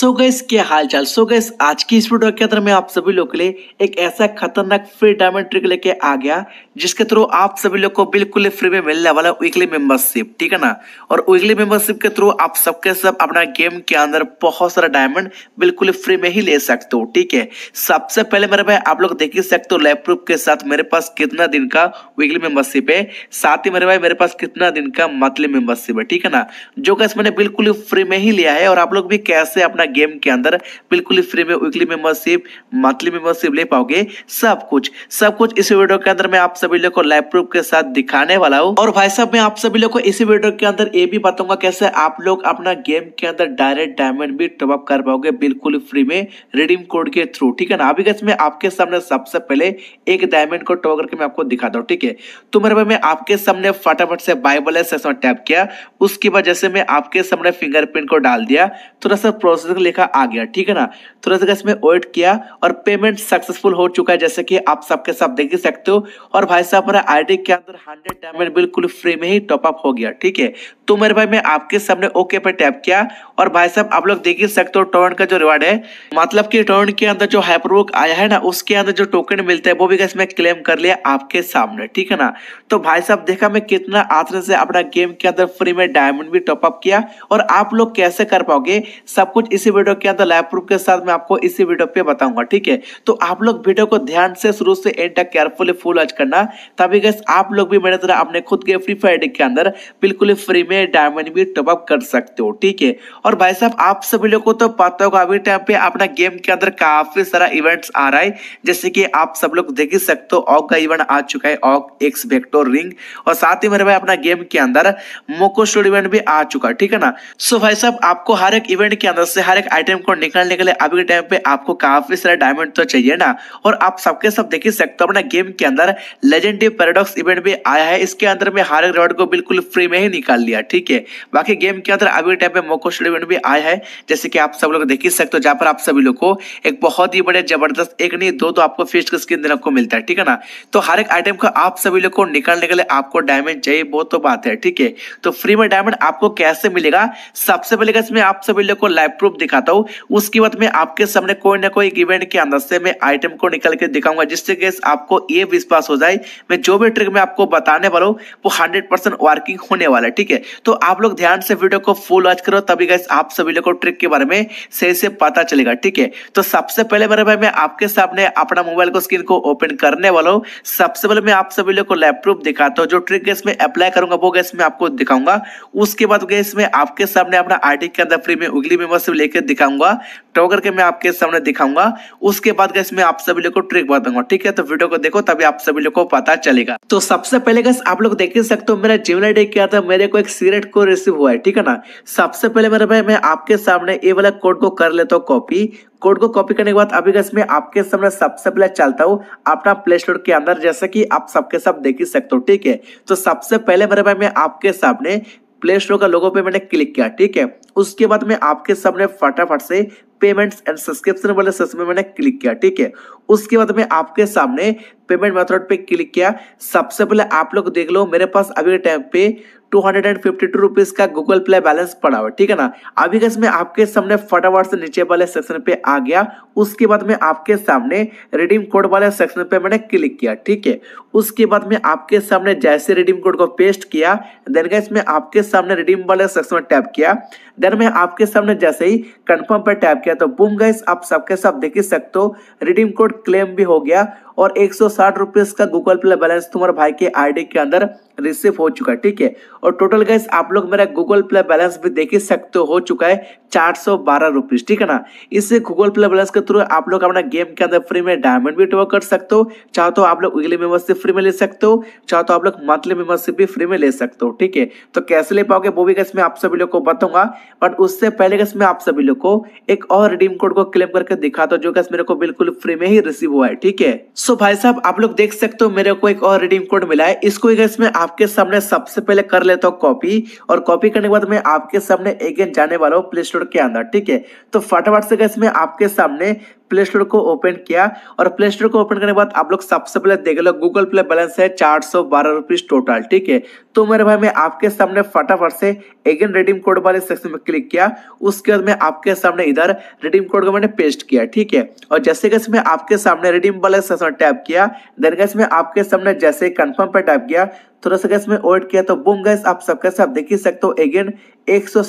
सो so gas क्या हाल चाल सो so gas आज की इस वीडियो के अंदर मैं आप सभी लोग के लिए एक ऐसा खतरनाक फ्री डायमंड ट्रिक लेके आ गया जिसके थ्रू आप सभी लोग को बिल्कुल फ्री में मिलने वाला वीकली मेंबरशिप ठीक है ना और वीकली मेंबरशिप के थ्रू आप सबके सब अपना गेम के अंदर बहुत सारा डायमंड बिल्कुल फ्री में ही ले सकते हो ठीक है सबसे पहले मेरे भाई आप लोग देख ही सकते हो लैपटॉप प्रूफ के साथ मेरे पास कितना दिन का वीकली मेंबरशिप है साथ ही मेरे भाई मेरे पास कितना दिन का मंथली मेंबरशिप है ठीक है ना जो गैस मैंने बिल्कुल फ्री में ही लिया है और आप लोग भी कैसे अपना गेम के अंदर बिल्कुल फ्री में वीकली मेंबरशिप मंथली मेंबरशिप ले पाओगे सब कुछ सब कुछ इस वीडियो के अंदर मैं आप सभी लोग को लाइव प्रूफ के साथ दिखाने वाला हूँ और भाई साहब मैं आप सभी लोग को इसी वीडियो के अंदर ये भी बताऊंगा कैसे आप लोग अपना गेम के अंदर डायरेक्ट डायमंड भी टॉपअप कर पाओगे बिल्कुल फ्री में रिडीम कोड के थ्रू ठीक है ना अभी मैं आपके सामने सबसे पहले एक डायमंड को टॉप करके मैं आपको दिखाता हूँ ठीक है तो मेरे भाई मैं आपके सामने फटाफट से बाइबल है टैप किया उसके बाद जैसे मैं आपके सामने फिंगरप्रिंट को डाल दिया थोड़ा सा प्रोसेस लेखा आ गया ठीक है ना थोड़ा तो सा इसमें वेट किया और पेमेंट सक्सेसफुल हो चुका है जैसे कि आप सबके साथ देख ही सकते हो और भाई साहब मेरा आई के अंदर हंड्रेड डायमंड बिल्कुल फ्री में ही टॉपअप हो गया ठीक है तो मेरे भाई मैं आपके सामने ओके पर टैप किया और भाई साहब आप लोग देख ही सकते हो टोर्न का जो रिवार्ड है मतलब की टोर्न के अंदर जो हाइपरवर्क आया है ना उसके अंदर जो टोकन मिलता है वो भी मैं क्लेम कर लिया आपके सामने ठीक है ना तो भाई साहब देखा मैं कितना आसानी से अपना गेम के अंदर फ्री में डायमंड भी टॉपअप किया और आप लोग कैसे कर पाओगे सब कुछ इसी वीडियो के अंदर लाइव प्रूफ के साथ मैं आपको इसी वीडियो पे बताऊंगा ठीक है तो आप लोग वीडियो को ध्यान से शुरू से एंड तक केयरफुली फुल वॉच करना तभी गैस आप लोग भी मेरे तरह अपने खुद के फ्री फायर के अंदर बिल्कुल फ्री में डायमंड भी टॉपअप कर सकते हो ठीक है और और भाई साहब आप सभी लोगों को तो पता होगा अभी टाइम पे अपना गेम के अंदर काफी सारा इवेंट्स आ रहा है जैसे कि आप सब लोग देख ही सकते हो ऑक का इवेंट आ चुका है ऑक एक्स वेक्टोर रिंग और साथ ही मेरे भाई अपना गेम के अंदर मोको स्टोर इवेंट भी आ चुका है ठीक है ना सो भाई साहब आपको हर एक इवेंट के अंदर से हर एक आइटम को निकालने के लिए अभी के टाइम पे आपको काफी सारा डायमंड तो चाहिए ना और आप सबके सब देख ही सकते हो अपना गेम के अंदर लेजेंडरी पैराडॉक्स इवेंट भी आया है इसके अंदर में हर एक रिवॉर्ड को बिल्कुल फ्री में ही निकाल लिया ठीक है बाकी गेम के अंदर अभी टाइम पे मोको स्टोर इवेंट भी आया है जैसे कि आप सब लोग देख ही सकते हो जहां पर आप सभी लोग को एक बहुत ही बड़े जबरदस्त एक नहीं दो तो आपको फिस्ट का स्किन देने को मिलता है ठीक है ना तो हर एक आइटम का आप सभी लोग को निकालने के लिए आपको डायमंड चाहिए बहुत तो बात है ठीक है तो फ्री में डायमंड आपको कैसे मिलेगा सबसे पहले इसमें आप सभी लोग को लाइव प्रूफ दिखाता हूँ उसके बाद में आपके सामने कोई ना कोई इवेंट के अंदर से मैं आइटम को निकल के दिखाऊंगा जिससे कि आपको ये विश्वास हो जाए मैं जो भी ट्रिक मैं आपको बताने वाला हूँ वो हंड्रेड वर्किंग होने वाला है ठीक है तो आप लोग ध्यान से वीडियो को फुल वॉच करो तभी गैस आप सभी लोगों को ट्रिक के बारे में सही से पता चलेगा ठीक है तो सबसे पहले मेरे भाई मैं आपके सामने अपना मोबाइल को स्क्रीन को ओपन करने वाला हूँ सबसे पहले मैं आप सभी लोग को लैपटॉप दिखाता हूँ जो ट्रिक गैस में अप्लाई करूंगा वो गैस में आपको दिखाऊंगा उसके बाद गैस में आपके सामने अपना आर्टिक के अंदर फ्री में उगली मेमो से लेकर दिखाऊंगा ड्रॉ तो करके मैं आपके सामने दिखाऊंगा उसके बाद गैस मैं आप सभी लोग को ट्रिक बताऊंगा ठीक है तो वीडियो को देखो तभी आप सभी लोग को पता चलेगा तो सबसे पहले गैस आप लोग देख ही सकते हो मेरा जीवन आईडी क्या था मेरे को एक सीरेट को रिसीव हुआ है ठीक है ना सबसे पहले मेरे भाई मैं आपके सामने ये वाला कोड को कर लेता हूँ कॉपी कोड को कॉपी करने के बाद अभी गैस मैं आपके सामने सबसे पहले चलता हूँ अपना प्ले स्टोर के अंदर जैसा कि आप सबके सब देख ही सकते हो ठीक है तो सबसे पहले मेरे भाई मैं आपके सामने प्ले स्टोर का लोगो पे मैंने क्लिक किया ठीक है उसके बाद मैं आपके सामने फटाफट से पेमेंट्स एंड सब्सक्रिप्शन वाले सेक्शन में मैंने क्लिक किया ठीक है उसके बाद मैं आपके सामने पेमेंट मेथड पे क्लिक किया सबसे पहले आप लोग देख लो मेरे पास अभी टाइम पे two hundred and fifty two rupees का गूगल प्ले बैलेंस पड़ा हुआ ठीक है ना अभी गैस मैं आपके सामने फटाफट से नीचे वाले सेक्शन पे आ गया उसके बाद में आपके सामने रिडीम कोड वाले सेक्शन पे मैंने क्लिक किया ठीक है उसके बाद में आपके सामने जैसे रिडीम कोड को पेस्ट किया देन गैस मैं आपके सामने रिडीम वाले सेक्शन में टैप किया देन मैं आपके सामने जैसे ही कन्फर्म पर टैप किया तो बूम गैस आप सबके सब देख ही सकते हो रिडीम कोड क्लेम भी हो गया और एक सौ का गूगल प्ले बैलेंस तुम्हारे भाई के आईडी के अंदर रिसीव हो चुका है ठीक है और टोटल गैस आप लोग मेरा गूगल प्ले बैलेंस भी देख ही सकते हो चुका है चार सौ बारह रुपीज ठीक है ना इससे गूगल प्ले प्लस के थ्रू आप लोग अपना गेम के अंदर फ्री में डायमंड भी ड्रॉ कर सकते हो चाहे तो आप लोग वीकली मेंबरशिप फ्री में ले सकते हो चाहे तो आप लोग मंथली मेंबरशिप भी फ्री में ले सकते हो ठीक है तो कैसे ले पाओगे वो भी कैसे मैं आप सभी लोग को बताऊंगा बट उससे पहले कैसे मैं आप सभी लोग को एक और रिडीम कोड को क्लेम करके दिखाता हूँ जो कैसे मेरे को बिल्कुल फ्री में ही रिसीव हुआ है ठीक है सो भाई साहब आप लोग देख सकते हो मेरे को एक और रिडीम कोड मिला है इसको मैं आपके सामने सबसे पहले कर लेता हूँ कॉपी और कॉपी करने के बाद मैं आपके सामने अगेन जाने वाला हूँ प्ले स्टोर छोड़ के अंदर ठीक है तो फटाफट से इसमें आपके सामने प्ले स्टोर को ओपन किया और प्ले स्टोर को ओपन करने के बाद आप लोग सबसे पहले देख लो गूगल प्ले बैलेंस है चार सौ बारह रुपीज टोटल ठीक है तो मेरे भाई मैं आपके सामने फटाफट से एगेन रिडीम कोड वाले सेक्शन में क्लिक किया उसके बाद मैं आपके सामने इधर रिडीम कोड को मैंने पेस्ट किया ठीक है और जैसे कैसे मैं आपके सामने रिडीम वाले सेक्शन में टैप किया देन कैसे मैं आपके सामने जैसे कन्फर्म पर टैप किया थोड़ा सा गैस में ओड किया तो बुम गैस आप सबके साथ देख ही सकते हो अगेन एक सौ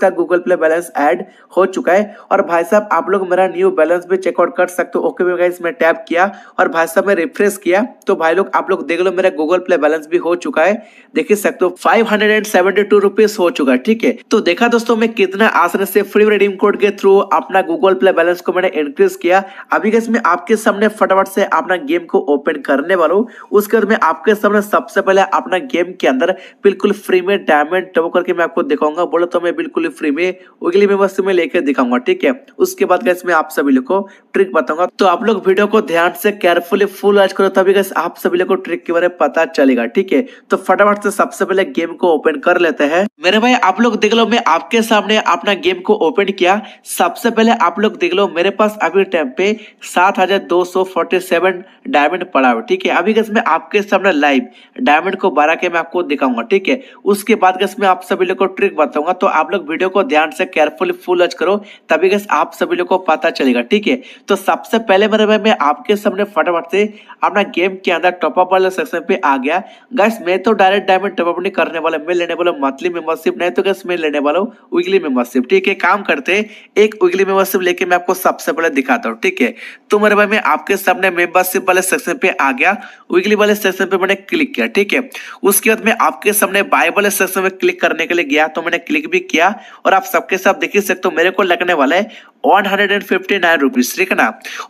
का गूगल प्ले बैलेंस एड हो चुका है और भाई साहब आप लोग मेरा न्यू बैलेंस पे चेकआउट कर सकते हो ओके में गाइज मैं टैप किया और भाई साहब मैं रिफ्रेश किया तो भाई लोग आप लोग देख लो मेरा गूगल प्ले बैलेंस भी हो चुका है देख ही सकते हो five hundred and seventy two rupees हो चुका है ठीक है तो देखा दोस्तों मैं कितना आसान से फ्री रिडीम कोड के थ्रू अपना गूगल प्ले बैलेंस को मैंने इंक्रीज किया अभी गैस मैं आपके सामने फटाफट से अपना गेम को ओपन करने वाला हूँ उसके बाद मैं आपके सामने सबसे पहले अपना गेम के अंदर बिल्कुल फ्री में डायमंड टबो करके मैं आपको दिखाऊंगा बोला तो मैं बिल्कुल फ्री में उगली में वस्तु में लेकर दिखाऊंगा ठीक है उसके बाद गैस मैं आप सभी लोगों को ट्रिक बताऊंगा तो आप लोग वीडियो को ध्यान से केयरफुली फुल वॉच करो तभी आप सभी लोग को ट्रिक के बारे में पता चलेगा ठीक है तो फटाफट से सबसे पहले गेम को ओपन कर लेते हैं मेरे भाई आप लोग देख लो मैं आपके सामने अपना गेम को ओपन किया सबसे पहले आप लोग देख लो मेरे पास अभी टाइम पे सात हजार दो सौ फोर्टी सेवन डायमंड पड़ा हुआ ठीक है अभी गस मैं आपके सामने लाइव डायमंड को बारह के मैं आपको दिखाऊंगा ठीक है उसके बाद गस मैं आप सभी लोग को ट्रिक बताऊंगा तो आप लोग वीडियो को ध्यान से केयरफुल फुल वॉच करो तभी गस आप सभी लोग को पता चलेगा ठीक है तो सबसे पहले मेरे मैं आपके सामने फटाफट से अपना गेम के अंदर टॉपअप वाले सेक्शन पे आ गया गैस मैं तो डायरेक्ट डायमंड टॉपअप नहीं करने वाला मैं लेने वाला हूँ मंथली मेंबरशिप नहीं तो गैस मैं लेने वाला हूँ वीकली मेंबरशिप ठीक है काम करते एक वीकली मेंबरशिप लेके मैं आपको सबसे पहले दिखाता हूँ ठीक है तो मेरे भाई मैं आपके सामने मेंबरशिप वाले सेक्शन पे आ गया वीकली वाले सेक्शन पे मैंने क्लिक किया ठीक है उसके बाद मैं आपके सामने बाय वाले सेक्शन में क्लिक करने के लिए गया तो मैंने क्लिक भी किया और आप सबके साथ देख ही सकते हो मेरे को लगने वाला है 159 रुपीस ठीक है ना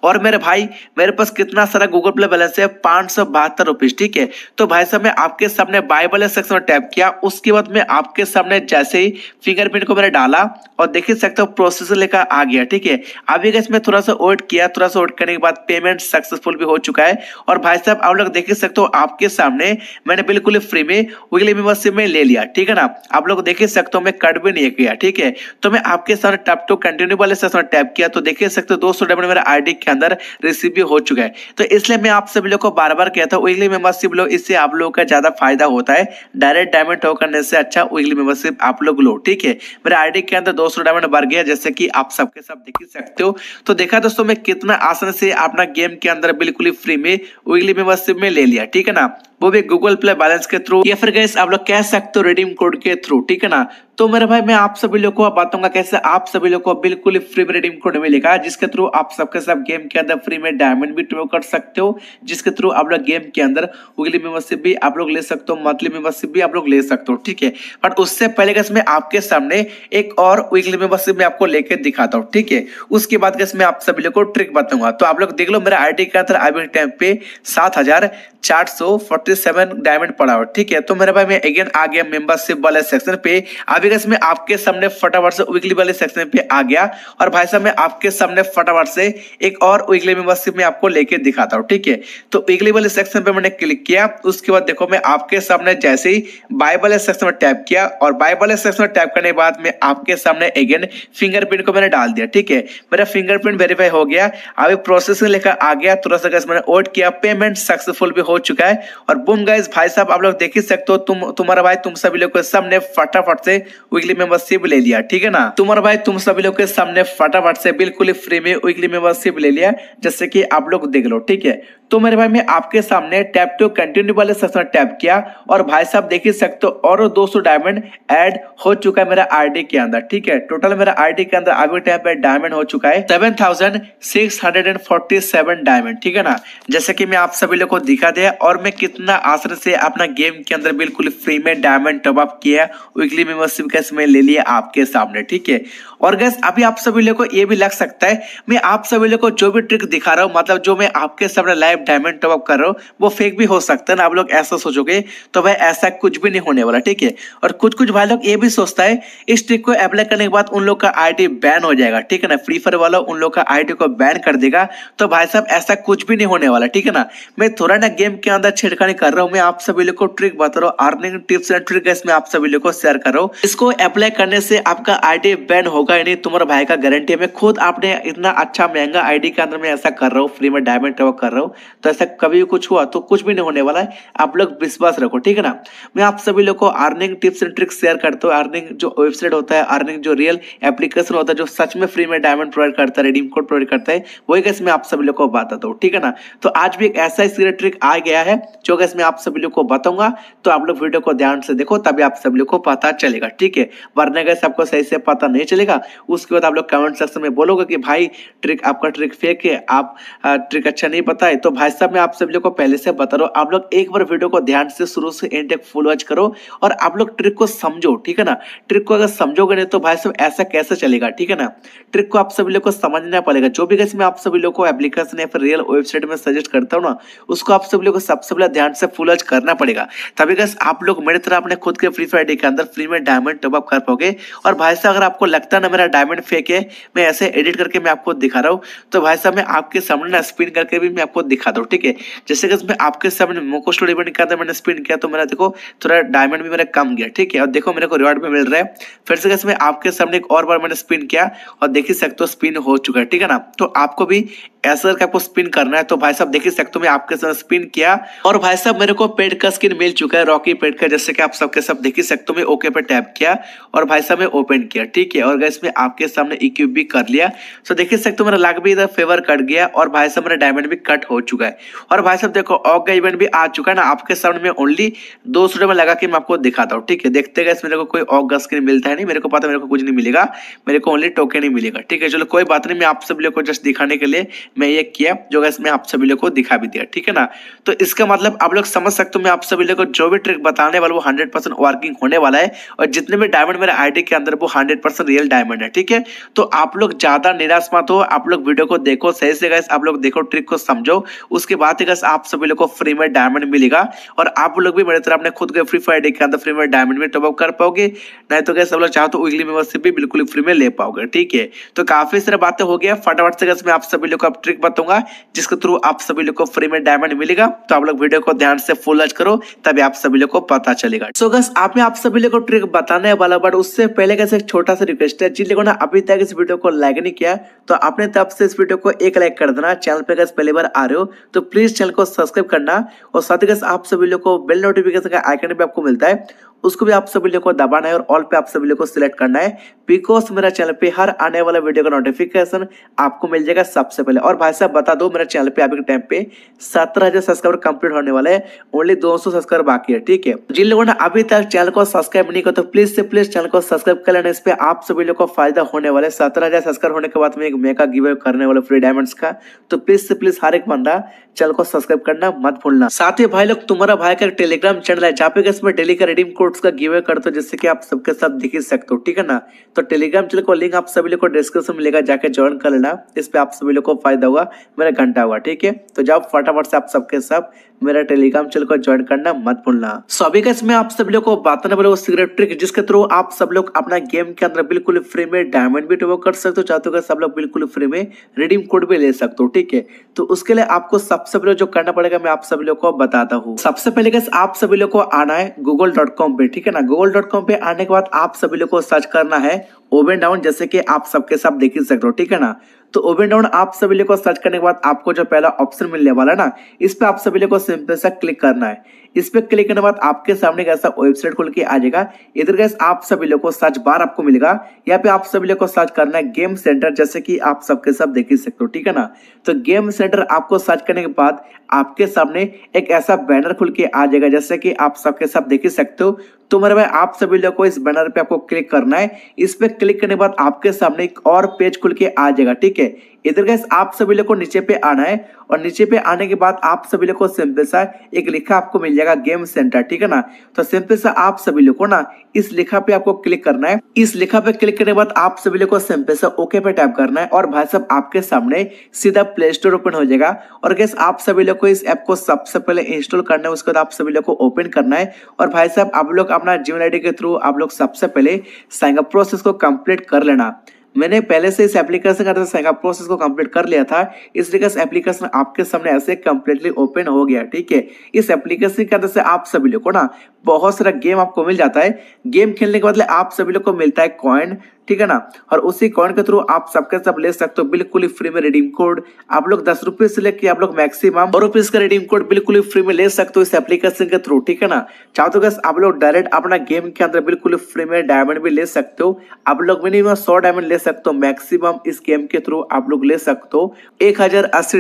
और मेरे भाई मेरे पास कितना सारा गूगल प्ले बैलेंस है पांच सौ बहत्तर रुपीज ठीक है तो भाई साहब मैं आपके सामने बाय बैलेंस सेक्शन में टैप किया उसके बाद मैं आपके सामने जैसे ही फिंगरप्रिंट को मैंने डाला और देख ही सकते हो प्रोसेस लेकर आ गया ठीक है अभी गैस मैं थोड़ा सा वेट किया थोड़ा सा वेट करने के बाद पेमेंट सक्सेसफुल भी हो चुका है और भाई साहब आप लोग देख ही सकते हो आपके सामने मैंने बिल्कुल फ्री में वीकली मेंबरशिप में ले लिया ठीक है ना आप लोग देख ही सकते हो मैं कट भी नहीं किया ठीक है तो मैं आपके सामने टप टू कंटिन्यू वाले सेक्शन टैप किया तो देख सकते हो सौ डेबिट मेरा आईडी के अंदर रिसीव भी हो चुका है तो इसलिए मैं आप सभी लोग को बार बार कहता हूँ वीकली मेंबरशिप लो इससे आप लोगों का ज्यादा फायदा होता है डायरेक्ट डायमंड टॉक करने से अच्छा वीकली मेंबरशिप आप लोग लो ठीक है मेरे आई के अंदर दो डायमंड बढ़ गया जैसे कि आप सबके सब देख ही सकते हो तो देखा दोस्तों मैं कितना आसान से अपना गेम के अंदर बिल्कुल ही फ्री में वीकली मेंबरशिप में ले लिया ठीक है ना वो भी गूगल प्ले बैलेंस के थ्रू या फिर गैस आप लोग कह सकते हो रिडीम कोड के थ्रू ठीक है ना तो मेरे भाई मैं आप सभी लोगों को बताऊंगा कैसे आप सभी लोगों को बिल्कुल फ्री में रिडीम कोड मिलेगा जिसके थ्रू आप सबके सब गेम के अंदर फ्री में डायमंड भी ट्रो कर सकते हो जिसके थ्रू आप लोग गेम के अंदर उगली मेंबरशिप भी आप लोग ले सकते हो मंथली मेंबरशिप भी आप लोग ले सकते हो ठीक है बट उससे पहले गैस मैं आपके सामने एक और वीकली मेंबरशिप में आपको लेके दिखाता हूँ ठीक है उसके बाद गैस मैं आप सभी लोग को ट्रिक बताऊंगा तो आप लोग देख लो मेरा आई के अंदर अभी टाइम पे सात हजार चार सौ फोर्टी सेवन डायमंड पड़ा हुआ ठीक है तो मेरे भाई मैं अगेन आ गया मेंबरशिप वाले सेक्शन पे अभी कैसे मैं आपके सामने फटाफट से वीकली वाले सेक्शन पे आ गया और भाई साहब मैं आपके सामने फटाफट से एक और वीकली मेंबरशिप में आपको लेके दिखाता हूँ ठीक है तो वीकली वाले सेक्शन पे मैंने क्लिक किया उसके बाद देखो मैं आपके सामने जैसे ही बाय वाले सेक्शन में टैप किया और बाय वाले सेक्शन में टैप करने के बाद मैं आपके सामने अगेन फिंगरप्रिंट को मैंने डाल दिया ठीक है मेरा फिंगरप्रिंट वेरीफाई हो गया अभी प्रोसेसिंग लेकर आ गया थोड़ा सा मैंने वोट किया पेमेंट सक्सेसफुल भी हो चुका है और और बूम गाइज भाई साहब आप लोग देख ही सकते हो तुम तुम्हारा भाई तुम सभी लोग के सामने फटाफट से वीकली मेंबरशिप ले लिया ठीक है ना तुम्हारा भाई तुम सभी लोग के सामने फटाफट से बिल्कुल फ्री में वीकली मेंबरशिप ले लिया जैसे कि आप लोग देख लो ठीक है तो मेरे भाई मैं आपके सामने टैप टू कंटिन्यू वाले सेक्शन टैप किया और भाई साहब देख ही सकते हो और 200 डायमंड ऐड हो चुका है मेरा आईडी के अंदर ठीक है टोटल मेरा आईडी के अंदर अभी टाइम पे डायमंड हो चुका है 7647 डायमंड ठीक है ना जैसे कि मैं आप सभी लोग को दिखा दिया और मैं कितना आसर से अपना गेम के अंदर बिल्कुल फ्री में डायमंड टॉपअप किया वीकली मेंबरशिप कैसे मैं ले लिया आपके सामने ठीक है और गैस अभी आप सभी लोग को ये भी लग सकता है मैं आप सभी लोग को जो भी ट्रिक दिखा रहा हूँ मतलब जो मैं आपके सामने लाइव टाइप डायमंड टॉप कर रहे हो वो फेक भी हो सकता है ना आप लोग ऐसा सोचोगे तो भाई ऐसा कुछ भी नहीं होने वाला ठीक है और कुछ कुछ भाई लोग ये भी सोचता है इस ट्रिक को अप्लाई करने के बाद उन लोग का आईडी बैन हो जाएगा ठीक है ना फ्री फायर वाला उन लोग का आईडी को बैन कर देगा तो भाई साहब ऐसा कुछ भी नहीं होने वाला ठीक है ना मैं थोड़ा ना गेम के अंदर छिड़खानी कर रहा हूँ मैं आप सभी लोग को ट्रिक बता रहा हूँ अर्निंग टिप्स एंड ट्रिक मैं आप सभी लोग को शेयर कर रहा हूँ इसको अप्लाई करने से आपका आई बैन होगा ही नहीं तुम्हारा भाई का गारंटी है मैं खुद आपने इतना अच्छा महंगा आईडी के अंदर मैं ऐसा कर रहा हूँ फ्री में डायमंड टॉप कर रहा हूँ तो ऐसा कभी कुछ हुआ तो कुछ भी नहीं होने वाला है आप लोग विश्वास रखो ठीक है ना मैं आप सभी लोग को earning tips and tricks share करता हूँ अर्निंग जो वेबसाइट होता है अर्निंग जो रियल एप्लीकेशन होता है जो सच में फ्री में डायमंड प्रोवाइड करता है रिडीम कोड प्रोवाइड करता है वही कैसे मैं आप सभी लोग को बताता हूँ ठीक है ना तो आज भी एक ऐसा ही सीक्रेट ट्रिक आ गया है जो कैसे मैं आप सभी लोग को बताऊंगा तो आप लोग वीडियो को ध्यान से देखो तभी आप सभी लोग को पता चलेगा ठीक है वरना कैसे आपको सही से पता नहीं चलेगा उसके बाद आप लोग कमेंट सेक्शन में बोलोगे कि भाई ट्रिक आपका ट्रिक फेक है आप ट्रिक अच्छा नहीं पता है तो भाई साहब मैं आप सब लोग को पहले से बता रहा हूँ आप लोग एक बार वीडियो को ध्यान से शुरू से एंड तक फुल वॉच करो और आप लोग ट्रिक को समझो ठीक है ना ट्रिक को अगर समझोगे नहीं तो भाई साहब ऐसा कैसे चलेगा ठीक है ना ट्रिक को आप सभी लोग को समझना पड़ेगा जो भी कैसे मैं आप सभी लोग को एप्लीकेशन या फिर रियल वेबसाइट में सजेस्ट करता हूँ ना उसको आप सभी लोग को सबसे पहले ध्यान से फुल वॉच करना पड़ेगा तभी कैसे आप लोग मेरे तरह अपने खुद के फ्री फायर के अंदर फ्री में डायमंड टॉपअप कर पाओगे और भाई साहब अगर आपको लगता है ना मेरा डायमंड फेक है मैं ऐसे एडिट करके मैं आपको दिखा रहा हूँ तो भाई साहब मैं आपके सामने ना स्पिन करके भी मैं आपको दिखा दिखा दो ठीक है जैसे कि इसमें आपके सामने मोको स्टोर इवेंट किया था मैंने स्पिन किया तो मेरा देखो थोड़ा डायमंड भी मेरा कम गया ठीक है और देखो मेरे को रिवार्ड भी मिल रहा है फिर से इसमें आपके सामने एक और बार मैंने स्पिन किया और देख ही सकते हो स्पिन हो चुका है ठीक है ना तो आपको भी ऐसा करके आपको स्पिन करना है तो भाई साहब देख ही सकते हो मैं आपके साथ स्पिन किया और भाई साहब मेरे को पेड का स्किन मिल चुका है रॉकी पेड का जैसे कि आप सबके सब देख ही सकते हो मैं ओके पे टैप किया और भाई साहब मैं ओपन किया ठीक है और गैस मैं आपके सामने इक्यूब भी कर लिया तो देख ही सकते हो मेरा लाग भी इधर फेवर कट गया और भाई साहब मेरा डायमंड भी कट हो चुका है और भाई साहब देखो ऑक का इवेंट भी आ चुका है ना आपके सामने में ओनली दो सौ में लगा के मैं आपको दिखाता हूँ ठीक है देखते गए मेरे को कोई ऑक का स्किन मिलता है नहीं मेरे को पता मेरे को कुछ नहीं मिलेगा मेरे को ओनली टोकन ही मिलेगा ठीक है चलो कोई बात नहीं मैं आप सब लोग को जस्ट दिखाने के लिए मैं ये किया जो गैस मैं आप सभी लोग को दिखा भी दिया ठीक है ना तो इसका मतलब आप लोग समझ सकते हो मैं आप सभी लोग को जो भी ट्रिक बताने वाला वो हंड्रेड परसेंट वर्किंग होने वाला है और जितने भी डायमंड मेरे आई के अंदर वो हंड्रेड परसेंट रियल डायमंड है ठीक है तो आप लोग ज्यादा निराश मत हो आप लोग वीडियो को देखो सही से गैस आप लोग देखो ट्रिक को समझो उसके बाद ही गैस आप सभी लोग को फ्री में डायमंड मिलेगा और आप लोग भी मेरे तरह अपने खुद के फ्री फायर के अंदर फ्री में डायमंड में टॉपअप कर पाओगे नहीं तो गैस आप लोग चाहो तो वीकली मेंबरशिप भी बिल्कुल फ्री में ले पाओगे ठीक है तो काफी सारे बातें हो गया फटाफट से गैस मैं आप सभी लोग को ट्रिक बताऊंगा जिसके थ्रू आप सभी लोग को फ्री में डायमंड मिलेगा तो आप लोग वीडियो को ध्यान से फुल वॉच करो तभी आप सभी लोग को पता चलेगा सो गस आप में आप सभी लोग को ट्रिक बताने वाला बट उससे पहले कैसे छोटा सा रिक्वेस्ट है जिन लोगों ने अभी तक इस वीडियो को लाइक नहीं किया तो आपने तब से इस वीडियो को एक लाइक कर देना चैनल पर गस पहली बार आ रहे हो तो प्लीज चैनल को सब्सक्राइब करना और साथ ही आप सभी लोग को बेल नोटिफिकेशन का आइकन भी आपको मिलता है उसको भी आप सभी लोगों को दबाना है और ऑल पे आप सभी लोगों को सिलेक्ट करना है बिकॉज मेरा चैनल पे हर आने वाला वीडियो का नोटिफिकेशन आपको मिल जाएगा सबसे पहले और भाई साहब बता दो मेरा चैनल पे अभी के टाइम पे सत्रह हजार सब्सक्राइबर कंप्लीट होने वाले हैं ओनली दो सौ सब्सक्राइबर बाकी है ठीक है जिन लोगों ने अभी तक चैनल को सब्सक्राइब नहीं किया तो प्लीज से प्लीज चैनल को सब्सक्राइब कर लेना इस पर आप सभी लोग को फायदा होने वाले सत्रह हजार सब्सक्राइब होने के बाद में एक मेगा गिव करने वाले फ्री डायमंड्स का तो प्लीज से प्लीज हर एक बंदा चैनल को सब्सक्राइब करना मत भूलना साथ ही भाई लोग तुम्हारा भाई का टेलीग्राम चैनल है जहाँ पे डेली का रिडीम कोड कोड्स का गिवे करता हूँ जिससे कि आप सबके साथ दिख सकते हो ठीक है ना तो टेलीग्राम चैनल को लिंक आप सभी लोग को डिस्क्रिप्शन में मिलेगा जाकर ज्वाइन कर लेना इस पर आप सभी लोग को फायदा होगा मेरा घंटा होगा ठीक है तो जाओ फटाफट से आप सबके साथ मेरा टेलीग्राम चैनल को ज्वाइन करना मत भूलना सो अभी का इसमें आप सब लोग को बात बोले वो सीक्रेट ट्रिक जिसके थ्रू आप सब लोग अपना गेम के अंदर बिल्कुल फ्री में डायमंड भी डिवो कर सकते हो चाहते हो सब लोग बिल्कुल फ्री में रिडीम कोड भी ले सकते हो ठीक है तो उसके लिए आपको सबसे पहले जो करना पड़ेगा मैं आप सभी लोग को बताता हूँ सबसे पहले आप सभी लोग को आना है गूगल डॉट कॉम पे ठीक है ना गूगल डॉट कॉम पे आने के बाद आप सभी लोग को सर्च करना है ओबेन डाउन जैसे कि आप सबके साथ देख ही सकते हो ठीक है ना तो ओबेन डाउन आप सभी लोग को सर्च करने के बाद आपको जो पहला ऑप्शन मिलने वाला है ना इस पे आप सभी लोग को सिंपल सा क्लिक करना है इस पर क्लिक करने के बाद आपके सामने कैसा वेबसाइट खुल के आ जाएगा इधर गैस आप सभी लोग को सर्च बार आपको मिलेगा यहाँ पे आप सभी लोग को सर्च करना है गेम सेंटर जैसे कि आप सबके सब देख ही सकते हो ठीक है ना तो गेम सेंटर आपको सर्च करने के बाद आपके सामने एक ऐसा बैनर खुल के आ जाएगा जैसे कि आप सबके सब देख ही सकते हो तो मेरे भाई आप सभी लोग को इस बैनर पे आपको क्लिक करना है इस पर क्लिक करने के बाद आपके सामने एक और पेज खुल के आ जाएगा ठीक है इधर गैस आप सभी लोग को नीचे पे आना है और नीचे पे आने के बाद आप सभी लोग को सिंपल सा एक लिखा आपको मिल जाएगा गेम सेंटर ठीक है ना तो सिंपल सा आप सभी लोग को ना इस लिखा पे आपको क्लिक करना है इस लिखा पे क्लिक करने के बाद आप सभी लोग को सिंपल सा ओके पे टैप करना है और भाई साहब आपके सामने सीधा प्ले स्टोर ओपन हो जाएगा और गैस आप सभी लोग को इस ऐप को सबसे पहले इंस्टॉल करना है उसके बाद आप सभी लोग को ओपन करना है और भाई साहब आप लोग अपना जीवन आई के थ्रू आप लोग सबसे पहले साइन अप प्रोसेस को कम्प्लीट कर लेना मैंने पहले से इस एप्लीकेशन का सेकअप प्रोसेस को कंप्लीट कर लिया था इस तरीके से एप्लीकेशन आपके सामने ऐसे कंप्लीटली ओपन हो गया ठीक है इस एप्लीकेशन की अंदर से आप सभी लोग को ना बहुत सारा गेम आपको मिल जाता है गेम खेलने के बदले आप सभी लोग को मिलता है कॉइन ठीक है ना और उसी कॉइन के थ्रू आप सबके सब ले सकते हो बिल्कुल ही फ्री में रिडीम कोड आप लोग दस रुपए से लेके आप लोग मैक्सिमम रुपीज का रिडीम कोड बिल्कुल ही फ्री में ले सकते हो इस एप्लीकेशन के थ्रू ठीक है ना चाहो तो गैस आप लोग डायरेक्ट अपना गेम के अंदर बिल्कुल फ्री में डायमंड भी ले सकते हो आप लोग मिनिमम सौ डायमंड ले सकते हो मैक्सिमम इस गेम के थ्रू आप लोग ले सकते हो एक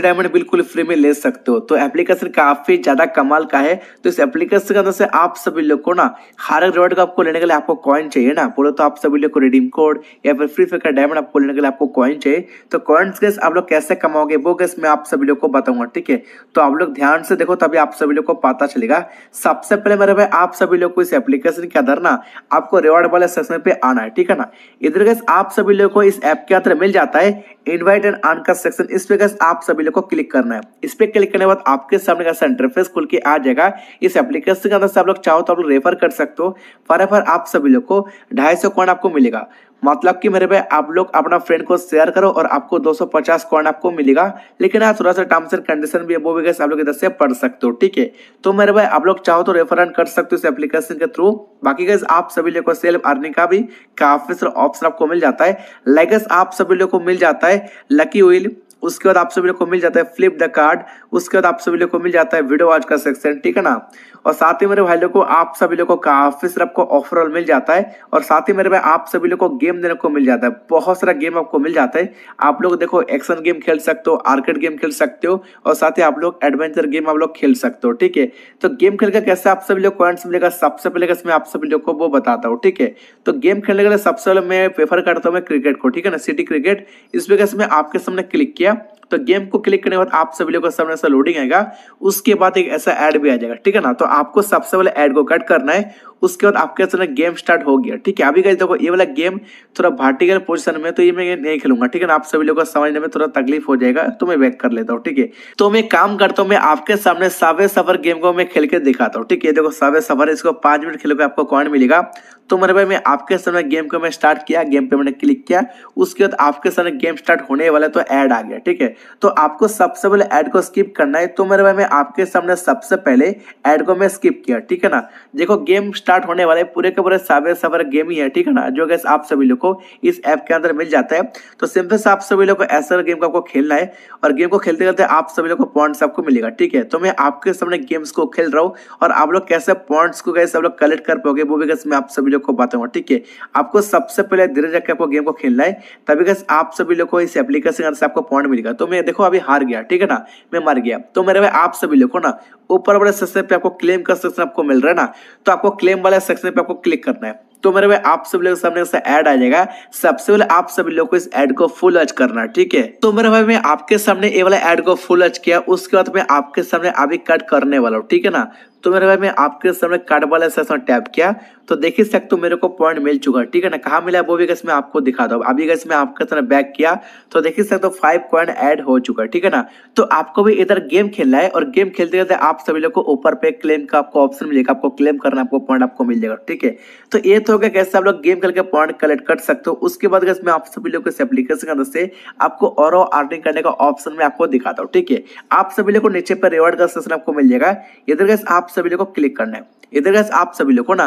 डायमंड बिल्कुल फ्री में ले सकते हो तो एप्लीकेशन काफी ज्यादा कमाल का है तो इस एप्लीकेशन के अंदर से आप सभी लोग को ना हर रिवॉर्ड को आपको लेने के लिए आपको कॉइन चाहिए ना बोलो तो आप सभी लोग को रिडीम कोड कोड या फिर फ्री फायर का डायमंड आपको लेने के लिए आपको कॉइन चाहिए तो कॉइन्स गेस आप लोग कैसे कमाओगे वो गेस मैं आप सभी लोग को बताऊंगा ठीक है तो आप लोग ध्यान से देखो तभी आप सभी लोग को पता चलेगा सबसे पहले मेरे भाई आप सभी लोग को इस एप्लीकेशन के अंदर ना आपको रिवॉर्ड वाले सेशन पे आना है ठीक है ना इधर गैस आप सभी लोग को इस ऐप के अंदर मिल जाता है इन्वाइट एंड आन का सेक्शन इस पे गैस आप सभी लोग को क्लिक करना है इस पे क्लिक करने के बाद आपके सामने का इंटरफेस खुल के आ जाएगा इस एप्लीकेशन के अंदर से आप लोग चाहो तो आप लोग रेफर कर सकते हो फॉर एफर आप सभी लोग को ढाई सौ कॉइन आपको मिलेगा मतलब कि मेरे भाई आप लोग अपना फ्रेंड को शेयर करो और आपको 250 कॉइन आपको मिलेगा लेकिन हाँ थोड़ा सा टर्म्स एंड कंडीशन भी है वो भी आप लोग इधर से पढ़ सकते हो ठीक है तो मेरे भाई आप लोग चाहो तो रेफर कर सकते हो इस एप्लीकेशन के थ्रू बाकी गैस आप सभी लोग को सेल्फ अर्निंग का भी काफी सारा ऑप्शन आपको मिल जाता है लाइक आप सभी लोग को मिल जाता है लकी हुई उसके बाद आप सभी लोग को मिल जाता है फ्लिप द कार्ड उसके बाद आप सभी लोग को मिल जाता है वीडियो वॉच का सेक्शन ठीक है ना और साथ ही मेरे भाई लोग को आप सभी लोग को काफी सारा आपको ऑफरऑल मिल जाता है और साथ ही मेरे भाई आप सभी लोग को गेम देने को मिल जाता है बहुत सारा गेम आपको मिल जाता है आप लोग देखो एक्शन गेम खेल सकते हो आर्केड गेम खेल सकते हो और साथ ही आप लोग एडवेंचर गेम आप लोग खेल सकते हो ठीक है तो गेम खेल कर कैसे आप सभी लोग क्वेंट्स मिलेगा सबसे पहले कैसे आप सभी लोग को वो बताता हूँ ठीक है तो गेम खेलने के लिए सबसे पहले मैं प्रेफर करता हूँ मैं क्रिकेट को ठीक है ना सिटी क्रिकेट इस वजह से मैं आपके सामने क्लिक किया yeah तो गेम को क्लिक करने के बाद आप सभी लोगों का सामने ऐसा लोडिंग आएगा उसके बाद एक ऐसा ऐड भी आ जाएगा ठीक है ना तो आपको सबसे पहले ऐड को कट करना है उसके बाद आपके सामने गेम स्टार्ट हो गया ठीक है अभी देखो ये वाला गेम थोड़ा भार्टिकल पोजिशन में तो ये मैं नहीं खेलूंगा ठीक है ना आप सभी लोगों को समझने में थोड़ा तकलीफ हो जाएगा तो मैं बैक कर लेता हूँ ठीक है तो मैं काम करता हूँ मैं आपके सामने सावे सफर गेम को मैं खेल के दिखाता हूँ ठीक है देखो सावे सफर इसको पांच मिनट खेलोगे आपको कॉइन मिलेगा तो मेरे भाई मैं आपके सामने गेम को मैं स्टार्ट किया गेम पे मैंने क्लिक किया उसके बाद आपके सामने गेम स्टार्ट होने वाला तो ऐड आ गया ठीक है तो आपको सबसे पहले ऐड को स्किप करना है तो मेरे भाई मैं आपके सामने सबसे पहले ऐड को मैं स्किप किया ठीक है ना देखो गेम स्टार्ट होने वाले पूरे के पूरे साबर सफर गेम ही है ठीक है ना जो गैस आप सभी लोग को इस ऐप के अंदर मिल जाता है तो सिंपल से आप सभी लोग को ऐसा गेम को आपको खेलना है और गेम को खेलते खेलते आप सभी लोग को पॉइंट्स आपको मिलेगा ठीक है तो मैं आपके सामने गेम्स को खेल रहा हूँ और आप लोग कैसे पॉइंट्स को गए सब लोग कलेक्ट कर पाओगे वो भी गैस मैं आप सभी लोग को बताऊंगा ठीक है आपको सबसे पहले धीरे जाकर आपको गेम को खेलना है तभी गैस आप सभी लोग को इस एप्लीकेशन से आपको पॉइंट मिलेगा तो तो मैं देखो अभी हार गया ठीक है ना मैं मर गया तो मेरे भाई आप सभी लिखो ना ऊपर वाले सेक्शन पे आपको क्लेम का सेक्शन आपको मिल रहा है ना तो आपको क्लेम वाले सेक्शन पे आपको क्लिक करना है तो मेरे भाई आप सभी लोगों के सामने ऐसा ऐड आ जाएगा सबसे पहले आप सभी लोगों को इस ऐड को फुल अच करना ठीक है तो मेरे भाई मैं आपके सामने ये वाला ऐड को फुल अच किया उसके बाद मैं आपके सामने अभी कट करने वाला हूँ ठीक है ना तो मेरे भाई मैं आपके सामने कार्ड वाले सेशन टैप किया तो देख ही सकते हो मेरे को पॉइंट मिल चुका है ठीक है ना कहाँ मिला वो भी मैं आपको दिखा दो अभी गैस मैं आपके सामने बैक किया तो देख ही सकते हो फाइव पॉइंट ऐड हो चुका है ठीक है ना तो आपको भी इधर गेम खेलना है और गेम खेलते खेलते आप सभी लोग को ऊपर पे क्लेम का आपको ऑप्शन मिलेगा आपको क्लेम करना आपको पॉइंट आपको मिल जाएगा ठीक है तो ये तो होगा कैसे आप लोग गेम खेल के पॉइंट कलेक्ट कर सकते हो उसके बाद गैस मैं आप सभी लोग को इस एप्लीकेशन के अंदर से आपको और अर्निंग करने का ऑप्शन में आपको दिखाता हूँ ठीक है आप सभी लोग को नीचे पर रिवॉर्ड का सेशन आपको मिल जाएगा इधर गैस आप सभी लोगों को क्लिक करना है इधर गैस आप सभी लोग को ना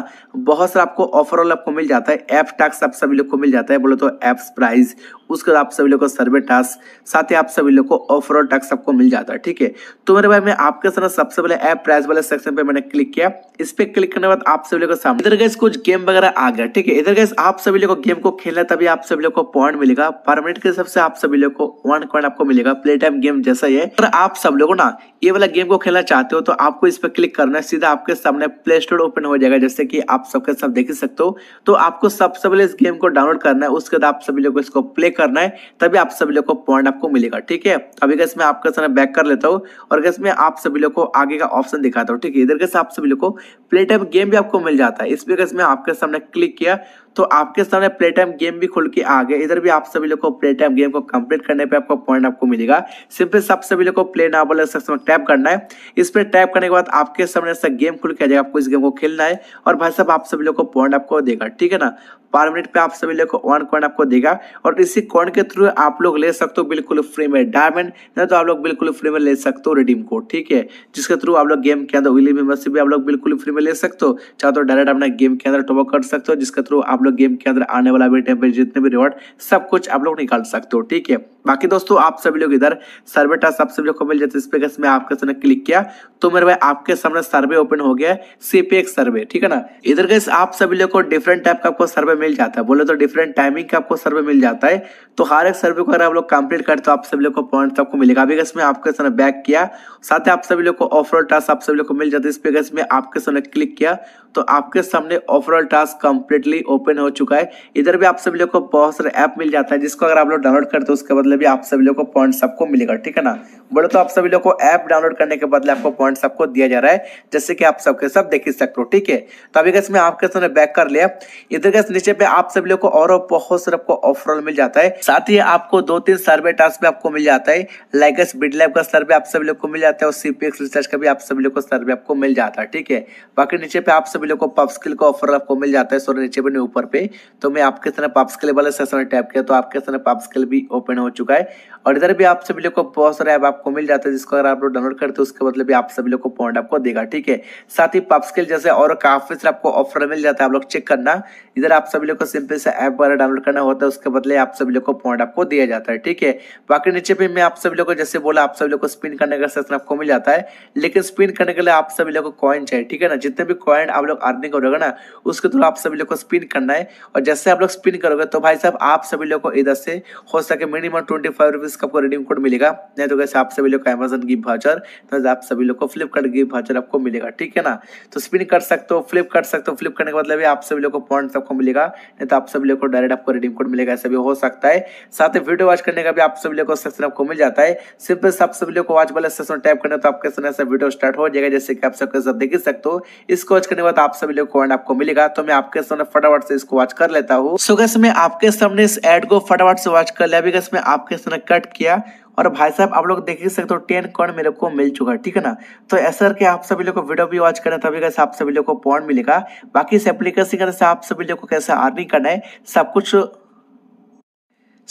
बहुत सारा आपको ऑफर ऑल आपको मिल जाता है ऐप टैक्स आप सभी लोग को मिल जाता है बोले तो ऐप्स प्राइस उसके बाद आप सभी लोग को सर्वे टास्क साथ ही आप सभी लोग को ऑफर और टास्क सबको मिल जाता है ठीक है तो मेरे भाई मैं आपके साथ सबसे पहले ऐप प्राइस वाले सेक्शन पे मैंने क्लिक किया इस पर क्लिक करने के बाद आप सभी लोग सामने इधर गैस कुछ गेम वगैरह आ गया ठीक है इधर गैस आप सभी लोग को गेम को खेलना तभी आप सभी लोग को पॉइंट मिलेगा पर मिनट के हिसाब से आप सभी लोग को वन पॉइंट आपको मिलेगा प्ले टाइम गेम जैसा ही है अगर आप सब लोग ना ये वाला गेम को खेलना चाहते हो तो आपको इस पर क्लिक करना सीधा आपके सामने प्ले स्टोर ओपन हो जाएगा जैसे कि आप सबके साथ देख सकते हो तो आपको सबसे पहले इस गेम को डाउनलोड करना है उसके बाद आप सभी लोग इसको प्ले करना है तभी आप सभी लोग को पॉइंट आपको मिलेगा ठीक है अभी कैसे मैं आपका समय बैक कर लेता हूँ और कैसे मैं आप सभी लोग को आगे का ऑप्शन दिखाता हूँ ठीक है इधर कैसे आप सभी लोग को प्ले टाइप गेम भी आपको मिल जाता है इस पर कैसे मैं आपके सामने क्लिक किया तो आपके सामने प्ले टाइम गेम भी खुल के आ गए इधर भी आप सभी लोग को प्ले टाइम गेम को कंप्लीट करने पे आपको पॉइंट आपको मिलेगा सिंपल सब सभी लोग को प्ले नावल सेक्शन में टैप करना है इस पर टैप करने के बाद आपके सामने ऐसा गेम खुल के आ जाएगा आपको इस गेम को खेलना है और भाई साहब आप सभी लोग को पॉइंट आपको देगा ठीक है ना पर मिनट पे आप सभी लोग को वन कॉइन आपको देगा और इसी कॉइन के थ्रू आप लोग ले सकते हो बिल्कुल फ्री में डायमंड ना तो आप लोग बिल्कुल फ्री में ले सकते हो रिडीम कोड ठीक है जिसके थ्रू आप लोग गेम के अंदर विली मेंबरशिप भी आप लोग बिल्कुल फ्री में ले सकते हो चाहे तो डायरेक्ट अपना गेम के अंदर टॉपअप कर सकते हो जिसके थ्रू आप आप लोग गेम के अंदर आने वाला भी टेम्परेचर जितने भी रिवॉर्ड सब कुछ आप लोग निकाल सकते हो ठीक है बाकी दोस्तों आप सभी लोग इधर सर्वे टास्क आप सभी लोग को मिल जाते है इस पे अगर मैं आपके सामने क्लिक किया तो मेरे भाई आपके सामने सर्वे ओपन हो गया सीपीएक सर्वे ठीक है ना इधर गैस आप सभी लोग को डिफरेंट टाइप का आपको सर्वे मिल जाता है बोले तो डिफरेंट टाइमिंग का आपको सर्वे मिल जाता है तो हर एक सर्वे को अगर आप लोग कंप्लीट करते तो आप सभी लोग को पॉइंट तो आपको मिलेगा अभी गैस मैं आपके सामने बैक किया साथ ही आप सभी लोग को ऑफरऑल टास्क आप सभी लोग को मिल जाता है इस पे गैस मैं आपके सामने क्लिक किया तो आपके सामने ओवरऑल टास्क कंप्लीटली ओपन हो चुका है इधर भी आप सभी लोग को बहुत सारे ऐप मिल जाता है जिसको अगर आप लोग डाउनलोड करते हो उसके बाद बदले मतलब भी आप सभी लोग को पॉइंट सबको मिलेगा ठीक है ना बोले तो आप सभी लोग को ऐप डाउनलोड करने के बदले आपको पॉइंट सबको दिया जा रहा है जैसे कि आप सबके सब देख ही सकते हो ठीक है तो अभी कैसे मैं आपके सामने बैक कर लिया इधर कैसे नीचे पे आप सभी लोग को और बहुत सर आपको ऑफरऑल मिल जाता है साथ ही आपको दो तीन सर्वे टास्क भी आपको मिल जाता है लाइक बिड लाइव का सर्वे आप सभी लोग को मिल जाता है और सीपीएक्स रिसर्च का भी आप सभी लोग को सर्वे आपको मिल जाता है ठीक है बाकी नीचे पे आप सभी लोग को पब स्किल का ऑफर आपको मिल जाता है सोरे नीचे पे ऊपर पे तो मैं आपके सामने पब स्किल वाले सेशन टैप किया तो आपके सामने पब स्किल भी ओपन हो चुका है और इधर भी आप सभी लोग को बहुत सारे ऐप आपको मिल जाता है जिसको अगर आप लोग डाउनलोड करते हो उसके मतलब भी आप सभी लोग को पॉइंट आपको देगा ठीक है साथ ही पब्सकेल जैसे और काफी सारे आपको ऑफर मिल जाता है आप लोग चेक करना इधर आप सभी लोग को सिंपल से ऐप वगैरह डाउनलोड करना होता है उसके बदले आप सभी लोग को पॉइंट आपको दिया जाता है ठीक है बाकी नीचे भी मैं आप सभी लोग को जैसे बोला आप सभी लोग को स्पिन करने का सेशन आपको मिल जाता है लेकिन स्पिन करने के लिए आप सभी लोग को कॉइन चाहिए ठीक है ना जितने भी कॉइन आप लोग अर्निंग करोगे ना उसके थ्रू आप सभी लोग को स्पिन करना है और जैसे आप लोग स्पिन करोगे तो भाई साहब आप सभी लोग को इधर से हो सके मिनिमम ट्वेंटी फाइव रुपीज़ का आपको रिडीम कोड मिलेगा नहीं तो कैसे आप सभी लोग का अमेजन गिफ्ट भाचर तो आप सभी लोग को फ्लिपकार्ट गिफ्ट भाचर आपको मिलेगा ठीक है ना तो स्पिन कर सकते हो फ्लिप कर सकते हो फ्लिप करने के मतलब आप सभी लोग को पॉइंट आपको मिलेगा नहीं तो आप सभी लोग को डायरेक्ट आपको रिडीम कोड मिलेगा ऐसा भी हो सकता है साथ ही वीडियो वॉच करने का भी आप सभी लोग को सेक्शन आपको मिल जाता है सिर्फ आप सभी लोग को वॉच वाले सेक्शन टाइप करने तो आपके सुना से वीडियो स्टार्ट हो जाएगा जैसे कि आप सबके साथ देख सकते हो इसको वॉच करने के बाद आप सभी लोग को आपको मिलेगा तो मैं आपके सामने फटाफट से इसको वॉच कर लेता हूँ सो कैसे मैं आपके सामने इस एड को फटाफट से वॉच कर लिया अभी गैस मैं आप आप क्वेश्चन कट किया और भाई साहब आप लोग देख ही सकते हो टेन कॉइन मेरे को मिल चुका है ठीक है ना तो ऐसा करके आप सभी लोग को वीडियो भी वॉच करना तभी कैसे आप सभी लोग को पॉइंट मिलेगा बाकी इस एप्लीकेशन से आप सभी लोग को कैसे अर्निंग करना है सब कुछ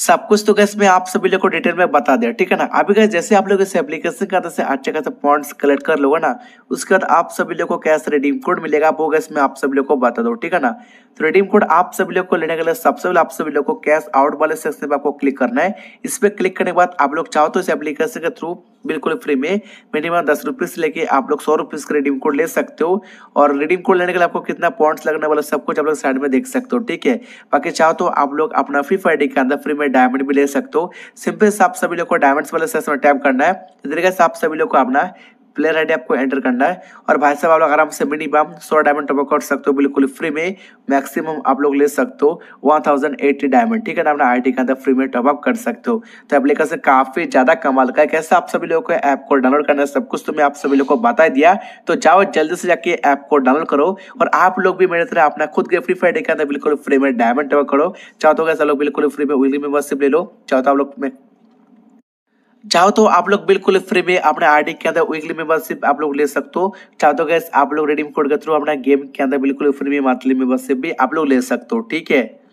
सब कुछ तो गैस मैं आप सभी लोग को डिटेल में बता दिया ठीक है ना अभी गैस जैसे आप लोग इस एप्लीकेशन का जैसे अच्छे खासे पॉइंट्स कलेक्ट कर लोगे ना उसके बाद आप सभी लोग को कैश रिडीम कोड मिलेगा वो गैस मैं आप सभी लोग को बता दो ठीक है ना तो रिडीम कोड आप सभी लोग को लेने के लिए सबसे पहले आप सभी लोग को कैश आउट वाले सेक्शन में आपको क्लिक करना है इस पर क्लिक करने के बाद आप लोग चाहो तो इस एप्लीकेशन के थ्रू बिल्कुल फ्री में मिनिमम दस रुपीज़ लेके आप लोग सौ रुपीज़ का रिडीम कोड ले सकते हो और रिडीम कोड लेने के लिए आपको कितना पॉइंट्स लगने वाला सब कुछ आप लोग साइड में देख सकते हो ठीक है बाकी चाहो तो आप लोग अपना फ्री फायर के अंदर फ्री में डायमंड भी ले सकते हो सिंपल से आप सभी लोग को डायमंड्स वाले सेशन में टैप करना है इस तो तरीके से आप सभी लोग को अपना प्लेयर आई आपको एंटर करना है और भाई साहब आप लोग आराम से मिनिमम सौ डायमंड टॉपअप कर सकते हो बिल्कुल फ्री में मैक्सिमम आप लोग ले सकते हो वन थाउजेंड एट्टी डायमंड ठीक है ना अपना आई डी के अंदर फ्री में टॉपअप कर सकते हो तो एप्लीकेशन काफ़ी ज़्यादा कमाल का है कैसे आप सभी लोगों को ऐप को डाउनलोड करना है सब कुछ तो मैं आप सभी लोग को बता दिया तो जाओ जल्दी से जाके ऐप को डाउनलोड करो और आप लोग भी मेरे तरह अपना खुद के फ्री फायर के अंदर बिल्कुल फ्री में डायमंड टॉपअप करो चाहते हो कैसे लोग बिल्कुल फ्री में वीकली मेंबरशिप ले लो चाहते तो आप लोग चाहो तो आप लोग बिल्कुल फ्री में अपने आरडी के अंदर वीकली मेंबरशिप आप लोग ले सकते हो चाहो तो गैस आप लोग रेडीम कोड के थ्रू अपना गेम के अंदर बिल्कुल फ्री में मंथली मेंबरशिप भी आप लोग ले सकते हो ठीक है